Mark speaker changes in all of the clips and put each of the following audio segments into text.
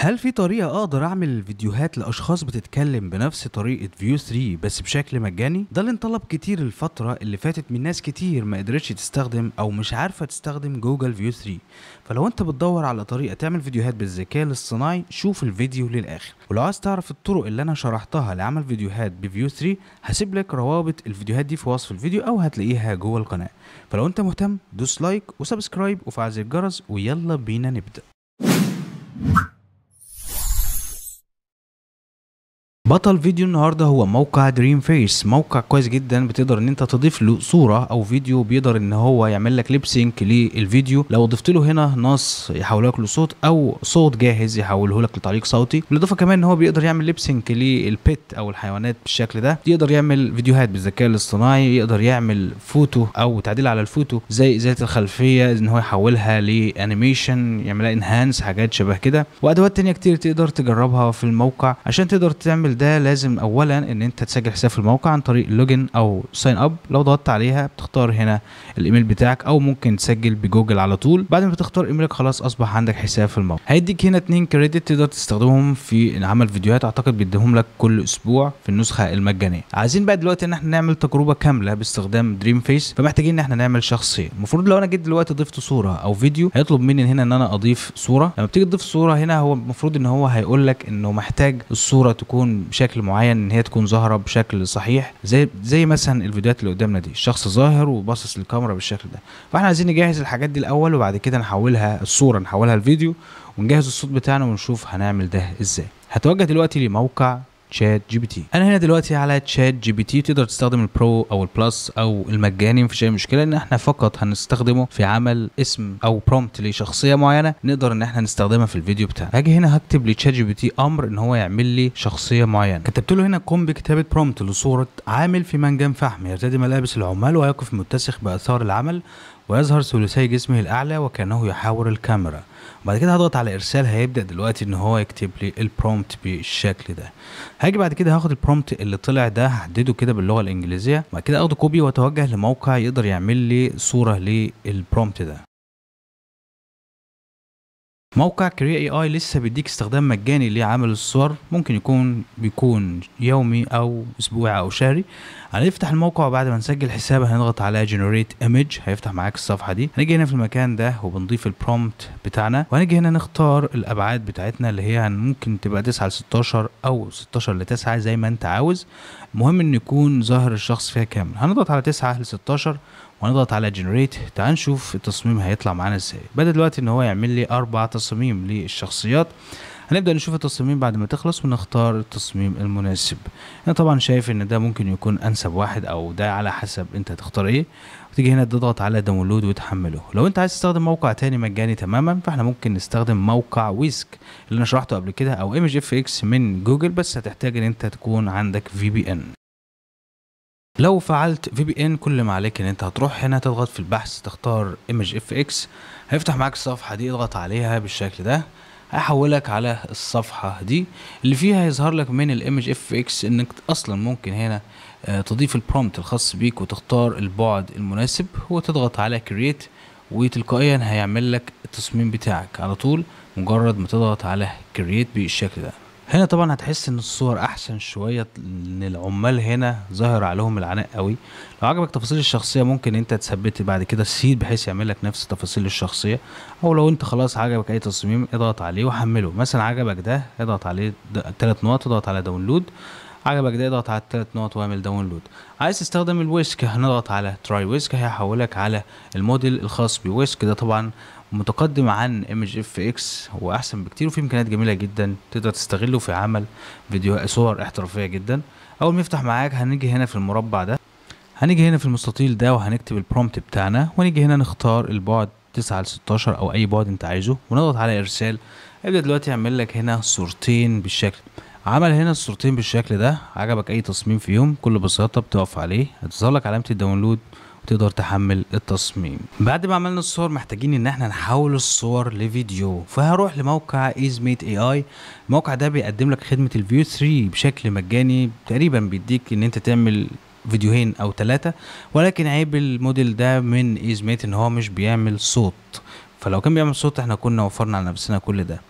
Speaker 1: هل في طريقة أقدر أعمل فيديوهات لأشخاص بتتكلم بنفس طريقة فيو 3 بس بشكل مجاني؟ ده اللي انطلب كتير الفترة اللي فاتت من ناس كتير ما قدرتش تستخدم أو مش عارفة تستخدم جوجل فيو 3 فلو أنت بتدور على طريقة تعمل فيديوهات بالذكاء الاصطناعي شوف الفيديو للآخر ولو عايز تعرف الطرق اللي أنا شرحتها لعمل فيديوهات بفيو 3 هسيب لك روابط الفيديوهات دي في وصف الفيديو أو هتلاقيها جوه القناة فلو أنت مهتم دوس لايك وسبسكرايب وفعل زر الجرس ويلا بينا نبدأ بطل فيديو النهارده هو موقع دريم فيس موقع كويس جدا بتقدر ان انت تضيف له صوره او فيديو بيقدر ان هو يعمل لك ليبسينك للفيديو لو ضفت له هنا نص يحوله لك لصوت او صوت جاهز يحوله لك لتعليق صوتي بالاضافه كمان ان هو بيقدر يعمل ليبسينك للبيت او الحيوانات بالشكل ده يقدر يعمل فيديوهات بالذكاء الاصطناعي يقدر يعمل فوتو او تعديل على الفوتو زي ازاله الخلفيه ان هو يحولها لانيميشن يعملها انهانس حاجات شبه كده وادوات تانية كتير تقدر تجربها في الموقع عشان تقدر تعمل ده لازم اولا ان انت تسجل حساب في الموقع عن طريق اللوجن او ساين اب لو ضغطت عليها بتختار هنا الايميل بتاعك او ممكن تسجل بجوجل على طول بعد ما بتختار ايميلك خلاص اصبح عندك حساب في الموقع هيديك هنا اتنين كريدت تقدر تستخدمهم في عمل فيديوهات اعتقد بيديهم لك كل اسبوع في النسخه المجانيه عايزين بقى دلوقتي ان احنا نعمل تجربه كامله باستخدام دريم فيس فمحتاجين ان احنا نعمل شخصين المفروض لو انا جيت دلوقتي ضفت صوره او فيديو هيطلب مني هنا ان انا اضيف صوره لما بتيجي تضيف صوره هنا هو المفروض ان هو هيقول لك انه محتاج الصوره تكون بشكل معين ان هي تكون ظاهره بشكل صحيح زي زي مثلا الفيديوهات اللي قدامنا دي الشخص ظاهر وباصص للكاميرا بالشكل ده فاحنا عايزين نجهز الحاجات دي الاول وبعد كده نحولها الصوره نحولها لفيديو ونجهز الصوت بتاعنا ونشوف هنعمل ده ازاي هتوجه دلوقتي لموقع تشات جي بي تي انا هنا دلوقتي على تشات جي بي تي تقدر تستخدم البرو او البلس او المجاني مفيش اي مشكله ان احنا فقط هنستخدمه في عمل اسم او برومبت لشخصيه معينه نقدر ان احنا نستخدمها في الفيديو بتاعنا هاجي هنا هكتب لتشات جي بي تي امر ان هو يعمل لي شخصيه معينه كتبت له هنا قم بكتابه برومبت لصوره عامل في منجم فحم يرتدي ملابس العمال ويقف متسخ باثار العمل ويظهر ثلثي جسمه الاعلى وكانه يحاور الكاميرا وبعد كده هضغط على ارسال هيبدا دلوقتي ان هو يكتب لي البرومبت بالشكل ده هاجي بعد كده هاخد البرومبت اللي طلع ده هحدده كده باللغه الانجليزيه وبعد كده اخد كوبي واتوجه لموقع يقدر يعمل لي صوره للبرومبت ده موقع كري اي اي لسه بيديك استخدام مجاني لعمل الصور ممكن يكون بيكون يومي او اسبوعي او شهري هنفتح الموقع وبعد ما نسجل حساب هنضغط على جنريت ايمج هيفتح معاك الصفحه دي هنيجي هنا في المكان ده وبنضيف البرومبت بتاعنا وهنيجي هنا نختار الابعاد بتاعتنا اللي هي ممكن تبقى 9 ل 16 او 16 ل 9 زي ما انت عاوز المهم ان يكون ظاهر الشخص فيها كامل هنضغط على 9 ل 16 ونضغط على جنريت تعال نشوف التصميم هيطلع معانا ازاي بدا دلوقتي ان هو يعمل لي اربع تصاميم للشخصيات هنبدا نشوف التصميم بعد ما تخلص ونختار التصميم المناسب انا طبعا شايف ان ده ممكن يكون انسب واحد او ده على حسب انت هتختار ايه وتيجي هنا تضغط على داونلود وتحمله لو انت عايز تستخدم موقع تاني مجاني تماما فاحنا ممكن نستخدم موقع ويسك اللي انا شرحته قبل كده او ايمج اف اكس من جوجل بس هتحتاج ان انت تكون عندك في بي ان لو فعلت في بي ان كل ما عليك ان انت هتروح هنا تضغط في البحث تختار ايمج اف اكس هيفتح معاك الصفحه دي اضغط عليها بالشكل ده هيحولك على الصفحة دي اللي فيها هيظهر لك من الايمج اف اكس انك اصلا ممكن هنا آه، تضيف البرومت الخاص بيك وتختار البعد المناسب وتضغط على كرييت وتلقائيا هيعمل لك التصميم بتاعك على طول مجرد ما تضغط على كرييت بالشكل ده هنا طبعا هتحس ان الصور احسن شويه ان العمال هنا ظاهر عليهم العناء قوي لو عجبك تفاصيل الشخصيه ممكن انت تثبت بعد كده السيد بحيث يعمل لك نفس تفاصيل الشخصيه او لو انت خلاص عجبك اي تصميم اضغط عليه وحمله مثلا عجبك ده اضغط عليه ثلاث نقط اضغط على داونلود عجبك ده اضغط على الثلاث نقط واعمل داونلود عايز تستخدم الويسك هنضغط على تراي ويسك هيحولك على الموديل الخاص بويسك ده طبعا متقدم عن ايمج اف اكس هو احسن بكتير وفي امكانيات جميله جدا تقدر تستغله في عمل فيديو صور احترافيه جدا اول ما يفتح معاك هنيجي هنا في المربع ده هنيجي هنا في المستطيل ده وهنكتب البرومت بتاعنا ونيجي هنا نختار البعد 9 ل 16 او اي بعد انت عايزه ونضغط على ارسال هيبدا دلوقتي يعمل لك هنا صورتين بالشكل عمل هنا الصورتين بالشكل ده عجبك اي تصميم فيهم بكل بساطه بتقف عليه هتظهر لك علامه الداونلود تقدر تحمل التصميم بعد ما عملنا الصور محتاجين ان احنا نحول الصور لفيديو فهروح لموقع ايزميت اي اي الموقع ده بيقدم لك خدمه الفيو 3 بشكل مجاني تقريبا بيديك ان انت تعمل فيديوهين او ثلاثة ولكن عيب الموديل ده من ايزميت ان هو مش بيعمل صوت فلو كان بيعمل صوت احنا كنا وفرنا على نفسنا كل ده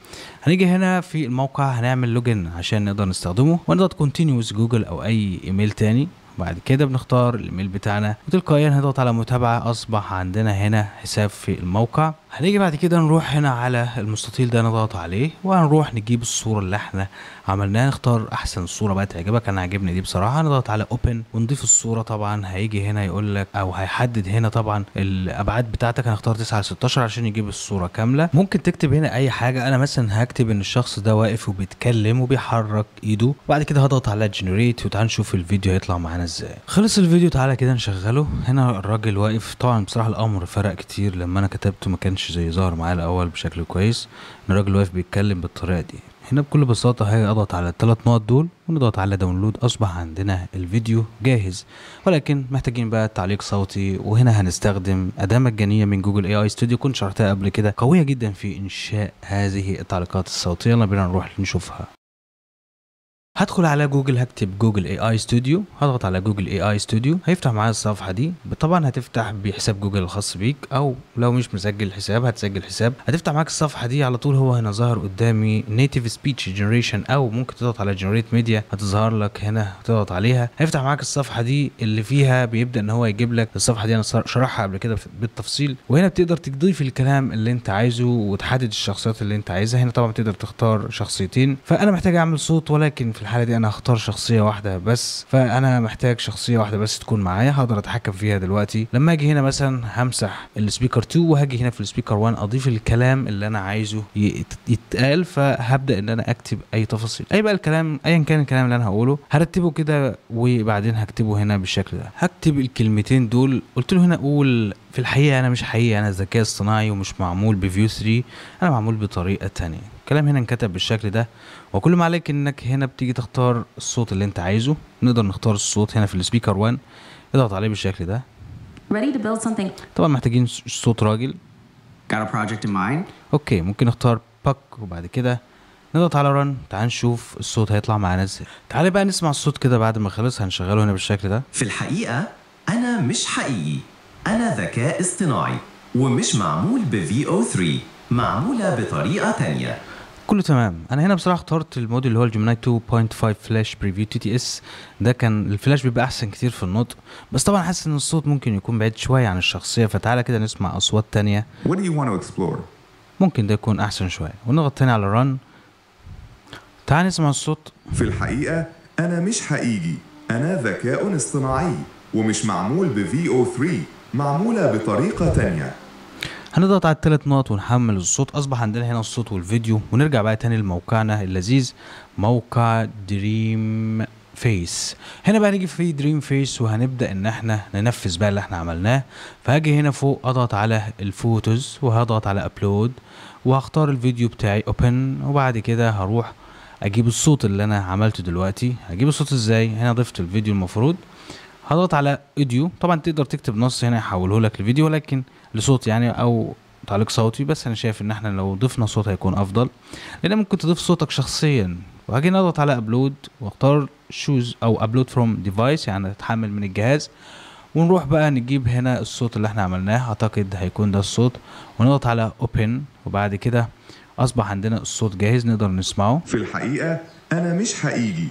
Speaker 1: هنيجي هنا في الموقع هنعمل لوجن عشان نقدر نستخدمه ونضغط كونتينيوس جوجل او اي ايميل تاني بعد كده بنختار الايميل بتاعنا وتلقائيا هنضغط على متابعه اصبح عندنا هنا حساب في الموقع هنيجي بعد كده نروح هنا على المستطيل ده نضغط عليه وهنروح نجيب الصوره اللي احنا عملناه نختار احسن صوره بقى تعجبك انا عاجبني دي بصراحه هنضغط على اوبن ونضيف الصوره طبعا هيجي هنا يقول لك او هيحدد هنا طبعا الابعاد بتاعتك هنختار 9 ل 16 عشان يجيب الصوره كامله ممكن تكتب هنا اي حاجه انا مثلا هكتب ان الشخص ده واقف وبيتكلم وبيحرك ايده وبعد كده هضغط على جنريت وتعال نشوف الفيديو هيطلع معانا ازاي خلص الفيديو تعالى كده نشغله هنا الراجل واقف طبعا بصراحه الامر فرق كتير لما انا كتبته ما كانش زي ظهر معايا الاول بشكل كويس ان الراجل واقف بيتكلم بالطريقه دي هنا بكل بساطة هضغط على الثلاث نقط دول ونضغط على داونلود أصبح عندنا الفيديو جاهز ولكن محتاجين بقى تعليق صوتي وهنا هنستخدم أداة مجانية من جوجل اي اي ستوديو كنت شرحتها قبل كده قوية جدا في إنشاء هذه التعليقات الصوتية يلا بينا نروح نشوفها هدخل على جوجل هكتب جوجل اي اي ستوديو هضغط على جوجل اي اي ستوديو هيفتح معايا الصفحه دي طبعا هتفتح بحساب جوجل الخاص بيك او لو مش مسجل حساب هتسجل حساب هتفتح معاك الصفحه دي على طول هو هنا ظاهر قدامي نيتيف سبيتش جنريشن او ممكن تضغط على جنريت ميديا هتظهر لك هنا تضغط عليها هيفتح معاك الصفحه دي اللي فيها بيبدا ان هو يجيب لك الصفحه دي انا شرحها قبل كده بالتفصيل وهنا بتقدر تضيف الكلام اللي انت عايزه وتحدد الشخصيات اللي انت عايزها هنا طبعا تقدر تختار شخصيتين فانا محتاج اعمل صوت ولكن في الحاله دي انا هختار شخصيه واحده بس فانا محتاج شخصيه واحده بس تكون معايا هقدر اتحكم فيها دلوقتي لما اجي هنا مثلا همسح السبيكر 2 وهاجي هنا في السبيكر 1 اضيف الكلام اللي انا عايزه يتقال فهبدا ان انا اكتب اي تفاصيل اي بقى الكلام ايا كان الكلام اللي انا هقوله هرتبه كده وبعدين هكتبه هنا بالشكل ده هكتب الكلمتين دول قلت له هنا قول في الحقيقه انا مش حقيقي انا ذكاء اصطناعي ومش معمول بفيو 3 انا معمول بطريقه تانية الكلام هنا انكتب بالشكل ده وكل ما عليك انك هنا بتيجي تختار الصوت اللي انت عايزه نقدر نختار الصوت هنا في السبيكر 1 اضغط عليه بالشكل ده ready to build something طبعا محتاجين صوت راجل got a project in mind اوكي ممكن نختار باك وبعد كده نضغط على رن تعال نشوف الصوت هيطلع معانا ازاي تعالى بقى نسمع الصوت كده بعد ما خلص هنشغله هنا بالشكل ده في الحقيقه انا مش حقيقي انا ذكاء اصطناعي ومش معمول بفي او 3 معمولة بطريقة ثانيه كله تمام انا هنا بصراحه اخترت الموديل اللي هو الجيميناي 2.5 فلاش بريفيو تي تي اس ده كان الفلاش بيبقى احسن كتير في النطق بس طبعا حاسس ان الصوت ممكن يكون بعيد شويه عن الشخصيه فتعالى كده نسمع اصوات تانية What do you want to explore? ممكن ده يكون احسن شويه ونضغط تاني على رن تعال نسمع الصوت في الحقيقه انا مش حقيقي انا ذكاء اصطناعي ومش معمول بفي او 3 معموله بطريقه تانية هنضغط على التلات نقط ونحمل الصوت اصبح عندنا هنا الصوت والفيديو ونرجع بقى تاني لموقعنا اللذيذ موقع دريم فيس هنا بقى نيجي في دريم فيس وهنبدا ان احنا ننفذ بقى اللي احنا عملناه فهاجي هنا فوق اضغط على الفوتوز وهضغط على ابلود وهختار الفيديو بتاعي اوبن وبعد كده هروح اجيب الصوت اللي انا عملته دلوقتي هجيب الصوت ازاي هنا ضفت الفيديو المفروض هضغط على اوديو طبعا تقدر تكتب نص هنا يحوله لك لفيديو لكن لصوت يعني او تعليق صوتي بس انا شايف ان احنا لو ضفنا صوت هيكون افضل لان ممكن تضيف صوتك شخصيا وهاجي اضغط على ابلود واختار شوز او ابلود فروم ديفايس يعني تتحمل من الجهاز ونروح بقى نجيب هنا الصوت اللي احنا عملناه اعتقد هيكون ده الصوت ونضغط على اوبن وبعد كده اصبح عندنا الصوت جاهز نقدر نسمعه في الحقيقه انا مش حقيقي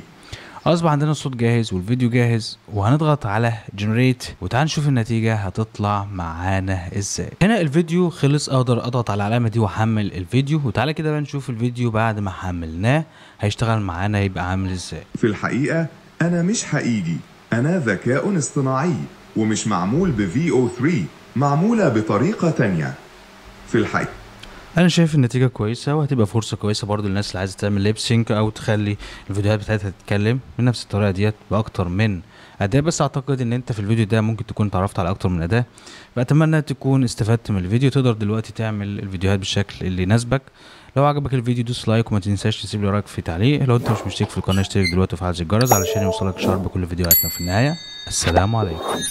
Speaker 1: اصبح عندنا الصوت جاهز والفيديو جاهز وهنضغط على جنريت وتعال نشوف النتيجه هتطلع معانا ازاي هنا الفيديو خلص اقدر اضغط على العلامه دي واحمل الفيديو وتعالى كده بقى نشوف الفيديو بعد ما حملناه هيشتغل معانا يبقى عامل ازاي في الحقيقه انا مش حقيقي انا ذكاء اصطناعي ومش معمول ب او 3 معموله بطريقه تانية في الحقيقه انا شايف النتيجه كويسه وهتبقى فرصه كويسه برضو للناس اللي عايزه تعمل ليب سينك او تخلي الفيديوهات بتاعتها تتكلم من نفس الطريقه ديت باكتر من اداه بس اعتقد ان انت في الفيديو ده ممكن تكون اتعرفت على اكتر من اداه فاتمنى تكون استفدت من الفيديو تقدر دلوقتي تعمل الفيديوهات بالشكل اللي يناسبك لو عجبك الفيديو دوس لايك وما تنساش تسيب لي رايك في تعليق لو انت مش مشترك في القناه اشترك دلوقتي وفعل زر الجرس علشان يوصلك شعر بكل فيديوهاتنا في النهايه السلام عليكم